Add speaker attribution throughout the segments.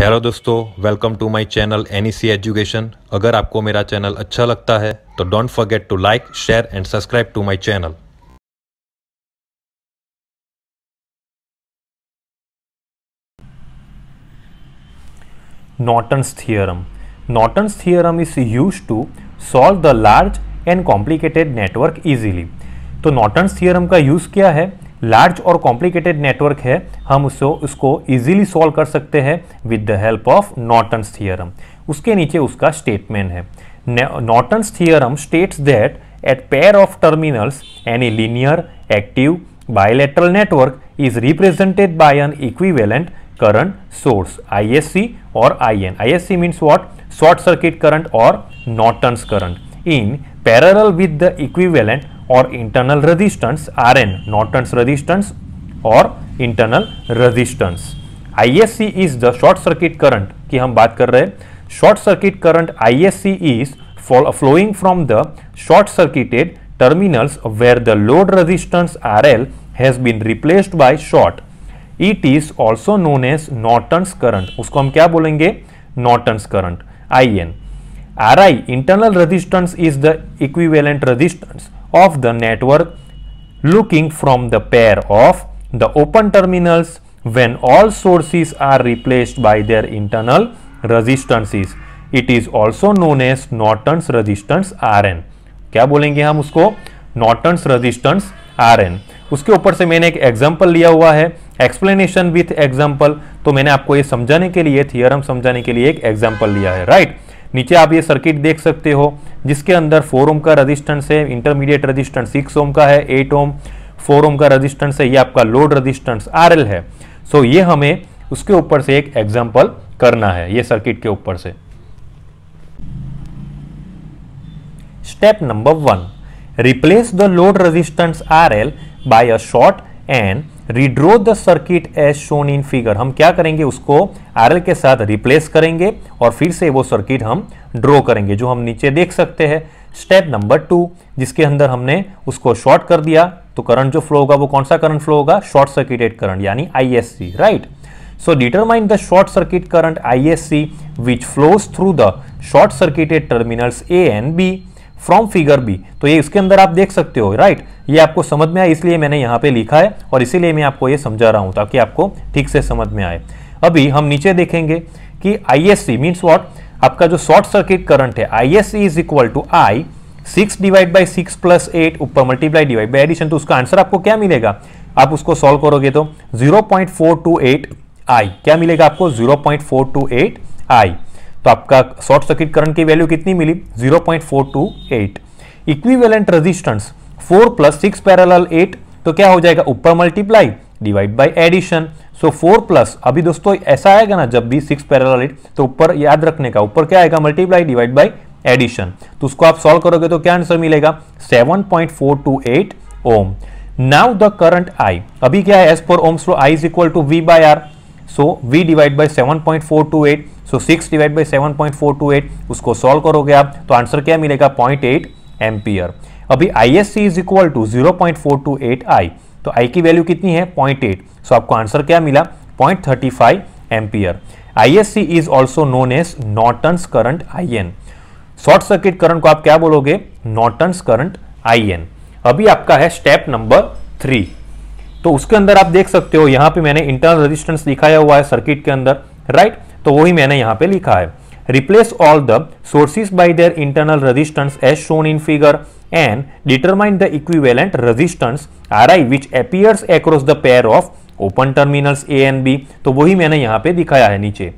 Speaker 1: Hello दोस्तों welcome to my channel एनीसी education अगर आपको मेरा चैनल अच्छा लगता है तो don't forget to like share and subscribe to my channel Norton's theorem Norton's theorem is use to solve the large and complicated network easily तो नॉटन्स थियरम का यूज क्या है लार्ज और कॉम्प्लिकेटेड नेटवर्क है हम उसको उसको ईजिली सॉल्व कर सकते हैं with the help of Norton's theorem उसके नीचे उसका स्टेटमेंट है Norton's theorem states that at pair of terminals any linear active bilateral network is represented by an equivalent current source I और I N I S C means what short circuit current और Norton's current in parallel with the equivalent और internal resistance R N Norton's resistance और internal resistance C is the short circuit current की हम बात कर रहे हैं short circuit current I S C is flowing from the short circuited terminals where the load resistance R L has been replaced by short it is also known as Norton's current उसको हम क्या बोलेंगे Norton's current I N R I internal resistance is the equivalent resistance of the network looking from the pair of the open terminals when all sources are replaced by their internal resistances. It is also known as Norton's resistance RN. kya bolenge hum usko norton's resistance rn उसके ऊपर से मैंने एक example लिया हुआ है explanation with example तो मैंने आपको ये समझाने के लिए थियरम समझाने के लिए एक एग्जाम्पल लिया है राइट right? नीचे आप ये सर्किट देख सकते हो जिसके अंदर फोर ओम का रजिस्टेंस है इंटरमीडिएट रजिस्टेंस सिक्स ओम का है एट ओम फोर ओम का रजिस्टेंस है ये आपका लोड रजिस्टेंस आर है सो ये हमें उसके ऊपर से एक एग्जाम्पल करना है ये सर्किट के ऊपर से step number one replace the load resistance R L by a short and redraw the circuit as shown in figure हम क्या करेंगे उसको आर के साथ रिप्लेस करेंगे और फिर से वो सर्किट हम ड्रॉ करेंगे जो हम नीचे देख सकते हैं स्टेप नंबर टू जिसके अंदर हमने उसको शॉर्ट कर दिया तो करंट जो फ्लो होगा वो कौन सा करंट फ्लो होगा शॉर्ट सर्किटेड करंट यानी ISC right the short circuit current I S C which flows through the short circuited terminals A and B from figure B तो ये इसके अंदर आप देख सकते हो राइट ये आपको समझ में आए इसलिए मैंने यहाँ पे लिखा है और इसीलिए मैं आपको ये समझा रहा हूँ ताकि आपको ठीक से समझ में आए अभी हम नीचे देखेंगे कि I S C means what आपका जो शॉर्ट सर्किट करंट है I S C is equal to I six divide by six plus eight ऊपर मल्टीप्लाई डिवाइड बाई एडिशन तो उसका आंसर आपको क्या मिलेगा आप उसको सॉल्व करोगे तो zero point four two eight I क्या मिलेगा आपको zero point four two eight I तो आपका शॉर्ट सर्किट करंट की वैल्यू कितनी मिली 0.428 equivalent resistance 4 plus six parallel eight तो क्या हो जाएगा ऊपर multiply divide by addition so four plus अभी दोस्तों ऐसा आएगा ना जब भी सिक्स पैरल एट तो ऊपर याद रखने का ऊपर क्या आएगा मल्टीप्लाई डिवाइड बाई एडिशन तो उसको आप सॉल्व करोगे तो क्या आंसर मिलेगा 7.428 ohm now the current I अभी क्या है as per Ohm's I is equal to V by R so v divide by seven point four two eight so six divide by seven point four two eight उसको solve करोगे आप तो answer क्या मिलेगा point eight ampere अभी I S C is equal to zero point four two eight I तो I की value कितनी है पॉइंट एट सो आपको आंसर क्या मिला point thirty five ampere I S C is also known as Norton's current I N short circuit current को आप क्या बोलोगे नॉटन्स करंट आई एन अभी आपका है स्टेप नंबर थ्री तो उसके अंदर आप देख सकते हो यहां पे मैंने इंटरनल रेजिस्टेंस दिखाया हुआ है सर्किट के अंदर राइट तो वही मैंने यहां पे लिखा है replace all the sources by their internal resistance as shown in figure and determine the equivalent resistance RI which appears across the pair of open terminals A and B तो वही मैंने यहां पे दिखाया है नीचे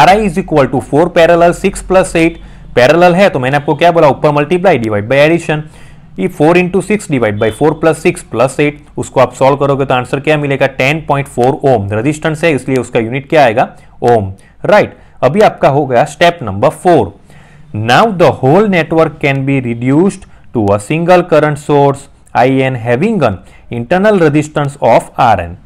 Speaker 1: R I is equal to 4 parallel plus eight parallel है तो मैंने आपको क्या बोला ऊपर मल्टीप्लाई डिवाइड बाय एडिशन ये four into six divide by four plus six plus eight उसको आप सॉल्व करोगे तो आंसर क्या मिलेगा ten point four ohm resistance है इसलिए उसका यूनिट क्या आएगा ओम राइट right. अभी आपका हो गया step number four now the whole network can be reduced to a single current source I N having an internal internal of R N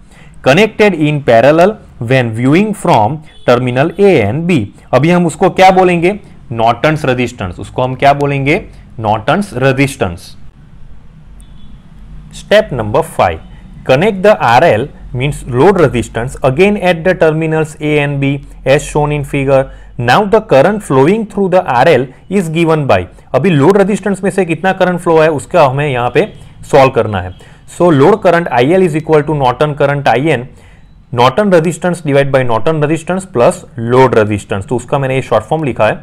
Speaker 1: connected in parallel when viewing from terminal A and B अभी हम उसको क्या बोलेंगे Norton's resistance उसको हम क्या बोलेंगे Norton's resistance. Step number 5. Connect the RL means load resistance again at the terminals A and B as shown in figure. Now the current flowing through the RL is given by अभी load resistance में से कितना current flow है उसका हमें यहाँ पे solve करना है So load current IL is equal to Norton current IN. I N Norton resistance divide by Norton resistance plus load resistance तो उसका मैंने ये शॉर्ट फॉर्म लिखा है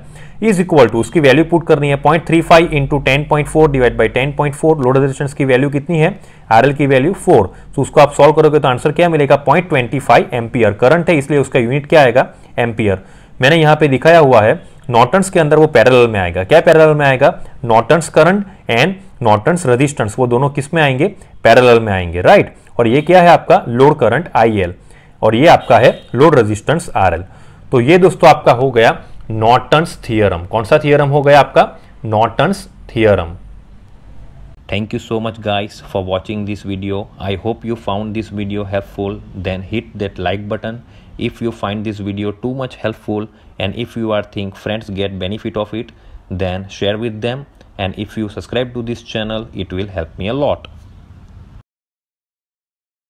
Speaker 1: इज इक्वल टू उसकी वैल्यू पुट करनी है point three five into ten point four divide by ten point four load resistance की वैल्यू कितनी है आर की वैल्यू फोर तो उसको आप सॉल्व करोगे तो आंसर क्या मिलेगा point twenty five ampere current है इसलिए उसका यूनिट क्या आएगा एमपियर मैंने यहाँ पे दिखाया हुआ है नॉटन्स के अंदर वो पैरल में आएगा क्या पैरल में आएगा Norton's current and Norton's resistance वो दोनों किस में आएंगे पैरल में आएंगे राइट और ये क्या है आपका लोड करंट आई और ये आपका है लोड रजिस्टेंस आर तो ये दोस्तों आपका हो गया नॉर्टन्स थियरम कौन सा थियरम हो गया आपका Norton's theorem Thank you so much guys for watching this video. I hope you found this video helpful. Then hit that like button. If you find this video too much helpful and if you are think friends get benefit of it, then share with them. And if you subscribe to this channel, it will help me a lot.